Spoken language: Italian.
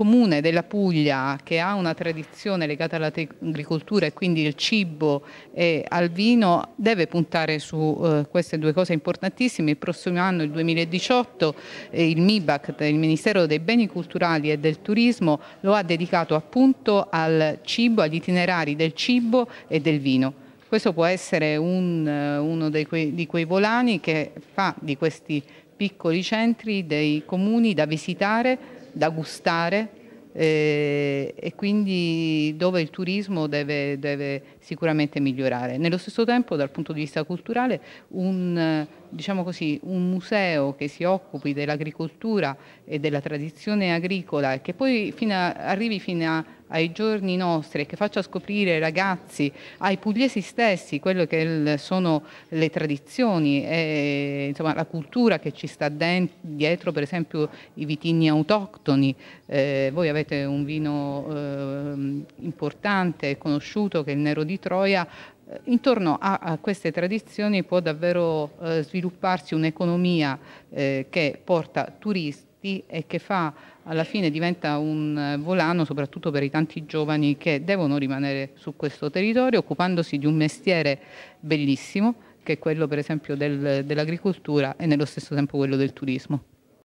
comune della Puglia che ha una tradizione legata all'agricoltura e quindi il cibo e al vino deve puntare su eh, queste due cose importantissime. Il prossimo anno, il 2018, eh, il MIBAC, il Ministero dei Beni Culturali e del Turismo, lo ha dedicato appunto al cibo, agli itinerari del cibo e del vino. Questo può essere un, eh, uno quei, di quei volani che fa di questi piccoli centri dei comuni da visitare da gustare eh, e quindi dove il turismo deve, deve, sicuramente migliorare. Nello stesso tempo dal punto di vista culturale un, diciamo così, un museo che si occupi dell'agricoltura e della tradizione agricola e che poi fino a, arrivi fino a ai giorni nostri e che faccia scoprire ai ragazzi, ai pugliesi stessi, quello che sono le tradizioni e insomma, la cultura che ci sta dietro, per esempio i vitigni autoctoni. Eh, voi avete un vino eh, importante e conosciuto che è il Nero di Troia, eh, intorno a, a, queste tradizioni può davvero eh, svilupparsi un'economia eh, che porta turisti e che fa alla fine diventa un eh, volano soprattutto per i tanti giovani che devono rimanere su questo territorio occupandosi di un mestiere bellissimo che è quello per esempio del, dell'agricoltura e nello stesso tempo quello del turismo.